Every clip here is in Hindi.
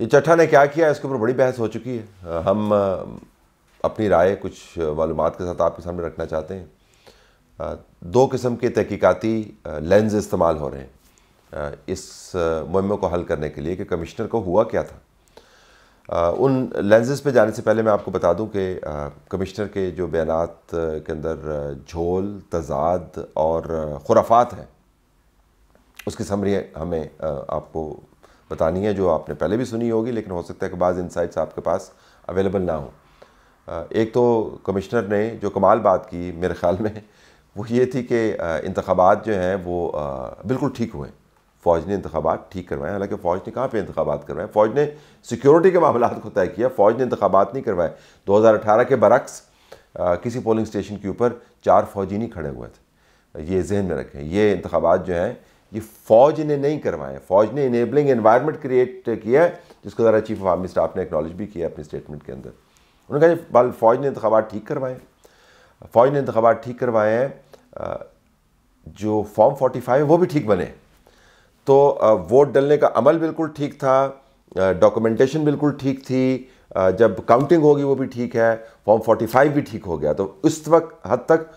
ये चट्ठा ने क्या किया इसके ऊपर बड़ी बहस हो चुकी है हम अपनी राय कुछ मालूम के साथ आपके सामने रखना चाहते हैं दो किस्म के तहकीकती लेंस इस्तेमाल हो रहे हैं इस मुहिम को हल करने के लिए कि कमिश्नर को हुआ क्या था उन लेंजेस पे जाने से पहले मैं आपको बता दूं कि कमिश्नर के जो बयान के अंदर झोल तजाद और खुराफात हैं उसकी समरी हमें आपको बतानी है जो आपने पहले भी सुनी होगी लेकिन हो सकता है कि बाज़ इनसाइट्स आपके पास अवेलेबल ना हो एक तो कमिश्नर ने जो कमाल बात की मेरे ख्याल में वो ये थी कि इंतबात जो हैं वो बिल्कुल ठीक हुए फ़ौज ने इंतबात ठीक करवाए हालांकि फ़ौज ने कहाँ पे इंतबात करवाए फ़ौज ने सिक्योरिटी के मामला को तय किया फ़ौज ने इंतबात नहीं करवाए 2018 के बरक्स किसी पोलिंग स्टेशन के ऊपर चार फ़ौजी नहीं खड़े हुए थे ये जहन में रखें ये इंतबात जो हैं ये फौज ने नहीं करवाए फौज ने इनेबलिंग एनवायरनमेंट क्रिएट किया है जिसको ज़रा चीफ ऑफ आर्मी स्टाफ ने एक्नॉलेज भी किया अपने स्टेटमेंट के अंदर उन्होंने कहा फौज ने इंतबा ठीक करवाए फौज ने इंतबा ठीक करवाए हैं जो फॉर्म 45 है वो भी ठीक बने तो वोट डलने का अमल बिल्कुल ठीक था डॉक्यूमेंटेशन बिल्कुल ठीक थी जब काउंटिंग होगी वो भी ठीक है फॉर्म 45 भी ठीक हो गया तो इस वक्त हद तक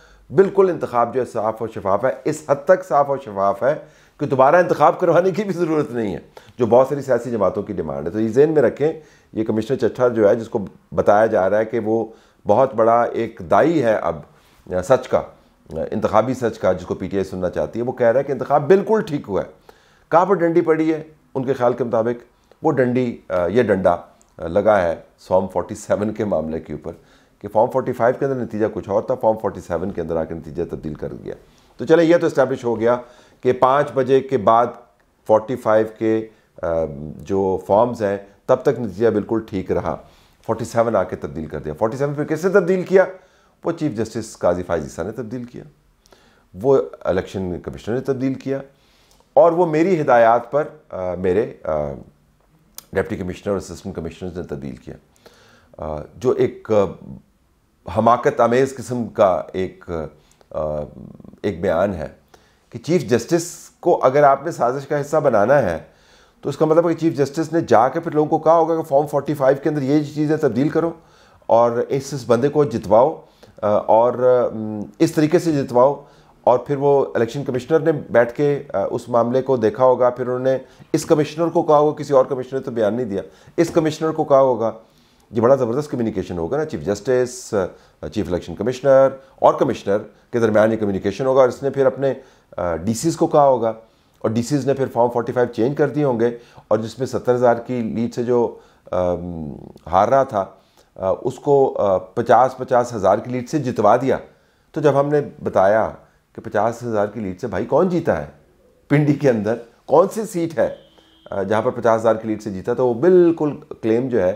बिल्कुल इंतखब जो है साफ़ और शफाफ है इस हद तक साफ़ और शफाफ है कि दोबारा इंतखा करवाने की भी ज़रूरत नहीं है जो बहुत सारी सियासी जमातों की डिमांड है तो ये जेन में रखें ये कमिश्नर चट्ठा जो है जिसको बताया जा रहा है कि वो बहुत बड़ा एक दाई है अब सच का इंतबी सच का जिसको पी टी आई सुनना चाहती है वो कह रहा है कि इंतखा बिल्कुल ठीक हुआ है कहाँ पर डंडी पड़ी है उनके ख्याल के मुताबिक वो डंडी ये डंडा लगा है फॉर्म 47 के मामले के ऊपर कि फॉर्म 45 के अंदर नतीजा कुछ और था फॉर्म 47 के अंदर आकर नतीजा तब्दील कर गया तो चले ये तो इस्टेब्लिश हो गया कि पाँच बजे के बाद 45 के जो फॉर्म्स हैं तब तक नतीजा बिल्कुल ठीक रहा 47 आके तब्दील कर दिया 47 फिर किसने तब्दील किया वो चीफ जस्टिस काजी फायजीसा ने तब्दील किया वो इलेक्शन कमिश्नर ने तब्दील किया और वो मेरी हिदायत पर आ, मेरे डिप्टी कमिश्नर और असिस्टेंट कमिश्नर ने तब्दील किया आ, जो एक हमाकत आमेज़ किस्म का एक आ, एक बयान है कि चीफ जस्टिस को अगर आपने साजिश का हिस्सा बनाना है तो इसका मतलब है कि चीफ जस्टिस ने जाकर फिर लोगों को कहा होगा कि फॉर्म 45 के अंदर ये चीज़ें तब्दील करो और इस इस बंदे को जितवाओ और इस तरीके से जितवाओ और फिर वो इलेक्शन कमिश्नर ने बैठ के उस मामले को देखा होगा फिर उन्होंने इस कमिश्नर को कहा होगा किसी और कमिश्नर ने तो बयान नहीं दिया इस कमिश्नर को कहा होगा ये बड़ा ज़बरदस्त कम्युनिकेशन होगा ना chief justice chief election commissioner और कमिश्नर के दरमियान ये कम्युनिकेशन होगा और इसने फिर अपने डीसीज को कहा होगा और डीसीज ने फिर फॉर्म 45 चेंज कर दिए होंगे और जिसमें सत्तर हज़ार की लीड से जो आ, हार रहा था आ, उसको आ, पचास पचास हज़ार की लीड से जितवा दिया तो जब हमने बताया कि पचास हज़ार की लीड से भाई कौन जीता है पिंडी के अंदर कौन सी सीट है जहाँ पर पचास हज़ार की लीड से जीता तो वो बिल्कुल क्लेम जो है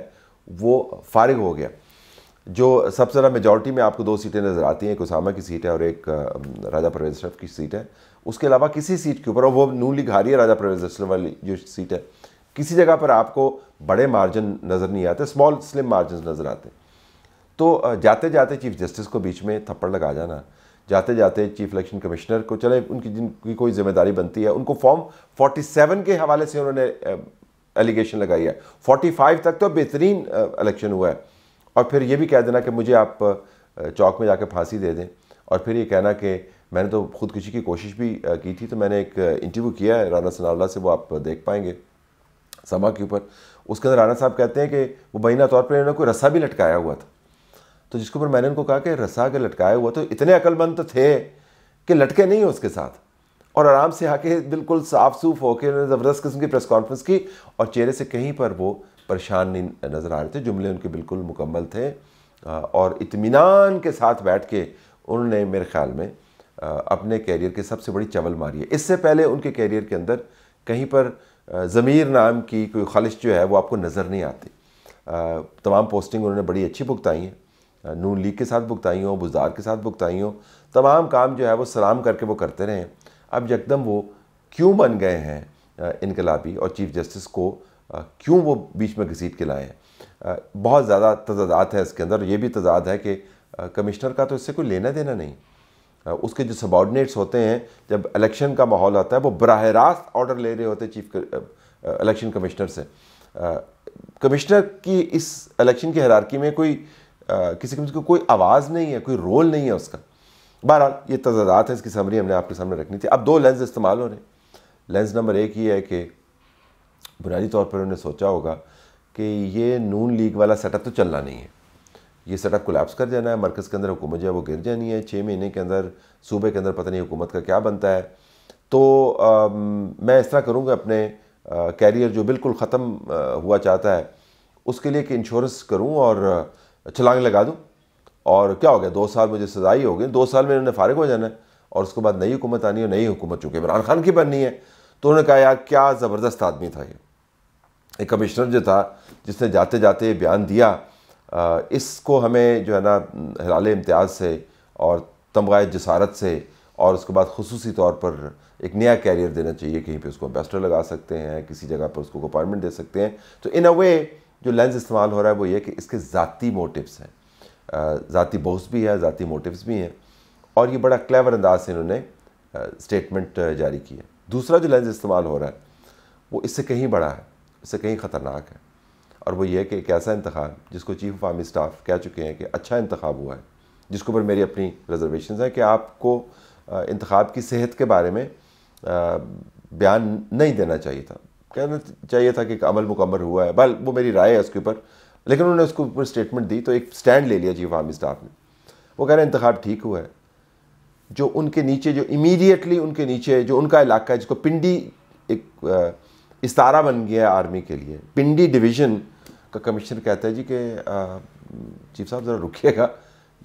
वो फारिग हो गया जो सबसे ज़्यादा मेजॉरिटी में आपको दो सीटें नज़र आती हैं एक उसामा की सीट है और एक राजा परवेज शरफ की सीट है उसके अलावा किसी सीट के ऊपर और वो नू लीग हारी है राजा प्रवेश वाली जो सीट है किसी जगह पर आपको बड़े मार्जिन नज़र नहीं आते स्मॉल स्लिम मार्जिन नज़र आते तो जाते जाते चीफ जस्टिस को बीच में थप्पड़ लगा जाना जाते जाते चीफ इलेक्शन कमिश्नर को चले उनकी जिनकी कोई जिम्मेदारी बनती है उनको फॉर्म 47 के हवाले से उन्होंने एलिगेशन लगाई है 45 तक तो बेहतरीन इलेक्शन हुआ है और फिर ये भी कह देना कि मुझे आप चौक में जाकर फांसी दे दें और फिर ये कहना कि मैंने तो खुदकुशी की कोशिश भी की थी तो मैंने एक इंटरव्यू किया है राना सनावला से वो आप देख पाएंगे सभा के ऊपर उसके अंदर राना साहब कहते हैं कि वो बहिना तौर पर इन्होंने कोई रस्सा भी लटकाया हुआ था तो जिसके ऊपर मैंने उनको कहा कि रस्सा के लटकाया हुआ तो इतने अक्लमंद तो थे कि लटके नहीं उसके साथ और आराम से आके बिल्कुल साफ सूफ होकर उन्होंने ज़बरदस्त किस्म की प्रेस कॉन्फ्रेंस की और चेहरे से कहीं पर वो परेशान नहीं नज़र आ रहे थे जुमले उनके बिल्कुल मुकम्मल थे और इतमान के साथ बैठ के उन्होंने मेरे ख्याल में अपने कैरियर की सबसे बड़ी चवल मारी है इससे पहले उनके कैरियर के अंदर कहीं पर ज़मीर नाम की कोई खालिश जो है वो आपको नज़र नहीं आती तमाम पोस्टिंग उन्होंने बड़ी अच्छी भुगताई हैं नून लीग के साथ भुगताई हों बुजार के साथ भुगताई हों तमाम काम जो है वो सलाम करके वो करते रहे अब यकदम वो क्यों बन गए हैं इनकलाबी और चीफ जस्टिस को क्यों वो बीच में घसीट के लाए हैं बहुत ज़्यादा तजादात है इसके अंदर ये भी तजाद है कि कमिश्नर का तो इससे कोई लेना देना नहीं उसके जो सबॉर्डिनेट्स होते हैं जब इलेक्शन का माहौल आता है वो बरह रास्त ऑर्डर ले रहे होते हैं चीफ इलेक्शन कमिश्नर से कमिश्नर की इस इलेक्शन की हरारकी में कोई किसी किसी को कोई आवाज़ नहीं है कोई रोल नहीं है उसका बहरहाल ये तजादात है इसकी समरी हमने आपके सामने रखनी थी अब दो लेंस इस्तेमाल हो रहे हैं लेंस नंबर एक ये है कि बुनियादी तौर पर उन्होंने सोचा होगा कि ये नून लीग वाला सेटअप तो चलना नहीं है ये सेटअप कोलैप्स कर जाना है मरकज़ के अंदर हुकूमत जो है वो गिर जानी है छः महीने के अंदर सूबे के अंदर पता नहीं हुकूमत का क्या बनता है तो आ, मैं इस तरह करूँगा अपने कैरियर जो बिल्कुल ख़त्म हुआ चाहता है उसके लिए कि इंश्योरेंस करूँ और छलांग लगा दूँ और क्या हो गया दो साल मुझे सजाई हो गई दो साल में इन्होंने फारग हो जाना है और उसके बाद नई हुकूमत आनी है नई हुकूमत चूँकि इमरान खान की बननी है तो उन्होंने कहा यार क्या ज़बरदस्त आदमी था ये एक कमिश्नर जो था जिसने जाते जाते बयान दिया इसको हमें जो है ना हिलाल इम्तियाज़ से और तमगा जसारत से और उसके बाद खसूसी तौर पर एक नया कैरियर देना चाहिए कहीं पे उसको अम्बेसडर लगा सकते हैं किसी जगह पर उसको अपॉइंटमेंट दे सकते हैं तो इन अ वे जो लेंस इस्तेमाल हो रहा है वो ये कि इसके ज़ाती मोटिवस हैं ज़ाती बोस भी है ज़ाती मोटिवस भी हैं और ये बड़ा क्लेवर अंदाज से इन्होंने स्टेटमेंट जारी की है दूसरा जो लेंस इस्तेमाल हो रहा है वो इससे कहीं बड़ा है इससे कहीं ख़तरनाक है और वो ये कि एक ऐसा इंतखब जिसको चीफ ऑफ आर्मी स्टाफ कह चुके हैं कि अच्छा इंतखब हुआ है जिसके ऊपर मेरी अपनी रिजर्वेशन हैं कि आपको इंतखब की सेहत के बारे में बयान नहीं देना चाहिए था कहना चाहिए था कि अमल मुकम्मल हुआ है बल वो मेरी राय है उसके ऊपर लेकिन उन्होंने उसके ऊपर स्टेटमेंट दी तो एक स्टैंड ले लिया चीफ आर्मी स्टाफ ने वो कह रहे हैं इंतखब ठीक हुआ है जो उनके नीचे जो इमीडिएटली उनके नीचे जो उनका इलाका है जिसको पिंडी एक इस्तारा बन गया है आर्मी के लिए पिंडी डिवीज़न का कमिश्नर कहता है जी कि चीफ साहब ज़रा रुकिएगा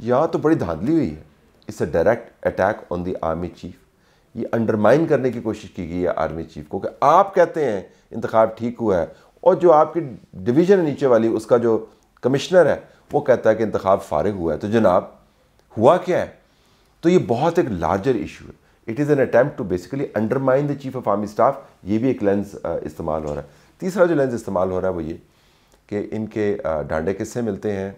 यहाँ तो बड़ी धांधली हुई है it's a direct attack on the army chief ये अंडरमाइन करने की कोशिश की गई है आर्मी चीफ को कि आप कहते हैं इंतखब ठीक हुआ है और जो आपकी डिवीज़न है नीचे वाली उसका जो कमिश्नर है वो कहता है कि इंतखब फारग हुआ है तो जनाब हुआ क्या है तो ये बहुत एक लार्जर इशू है it is an attempt to basically undermine the chief of army staff ये भी एक लेंस uh, इस्तेमाल हो रहा है तीसरा जो लेंस इस्तेमाल हो रहा है वो ये कि इनके डांडे uh, किससे मिलते हैं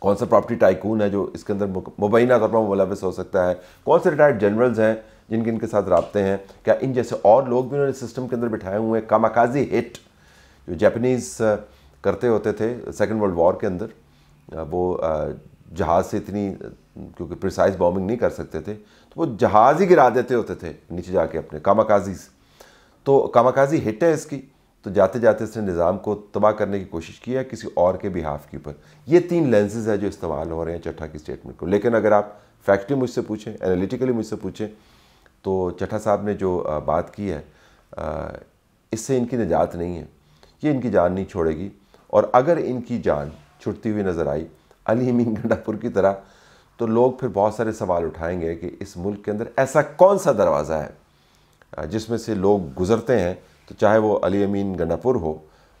कौन सा प्रॉपर्टी टाइकून है जो इसके अंदर मुबैना तौर पर मुलविस हो सकता है कौन से रिटायर्ड जनरल्स हैं जिनके इनके साथ रबते हैं क्या इन जैसे और लोग भी उन्होंने सिस्टम के अंदर बिठाए हुए हैं कामाकाजी हिट जो जैपनीज़ uh, करते होते थे सेकेंड वर्ल्ड वॉर के अंदर वो जहाज़ से इतनी क्योंकि प्रिसाइज बॉम्बिंग नहीं कर सकते थे तो वो जहाज़ ही गिरा देते होते थे नीचे जाके अपने कामाकाजी तो कामाकाजी हिट है इसकी तो जाते जाते इसने निज़ाम को तबाह करने की कोशिश की है किसी और के बिहाफ के ऊपर ये तीन लेंसेज है जो इस्तेमाल हो रहे हैं चट्ठा की स्टेटमेंट को लेकिन अगर आप फैक्ट्री मुझसे पूछें एनालिटिकली मुझसे पूछें तो चट्ठा साहब ने जो बात की है इससे इनकी निजात नहीं है ये इनकी जान नहीं छोड़ेगी और अगर इनकी जान छुटती हुई नज़र आई अली मीन गंडापुर की तरह तो लोग फिर बहुत सारे सवाल उठाएंगे कि इस मुल्क के अंदर ऐसा कौन सा दरवाज़ा है जिसमें से लोग गुज़रते हैं तो चाहे वो अली अमीन गंडापुर हो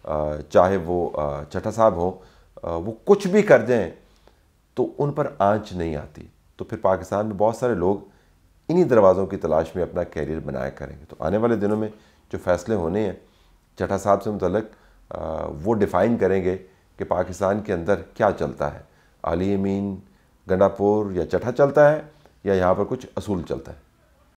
चाहे वो चटा साहब हो वो कुछ भी कर दें तो उन पर आँच नहीं आती तो फिर पाकिस्तान में बहुत सारे लोग इन्हीं दरवाज़ों की तलाश में अपना कैरियर बनाया करेंगे तो आने वाले दिनों में जो फैसले होने हैं चटा साहब से मुतलक वो डिफ़ाइन करेंगे कि पाकिस्तान के अंदर क्या चलता है आली अमीन गंडापुर या चटा चलता है या यहाँ पर कुछ असूल चलता है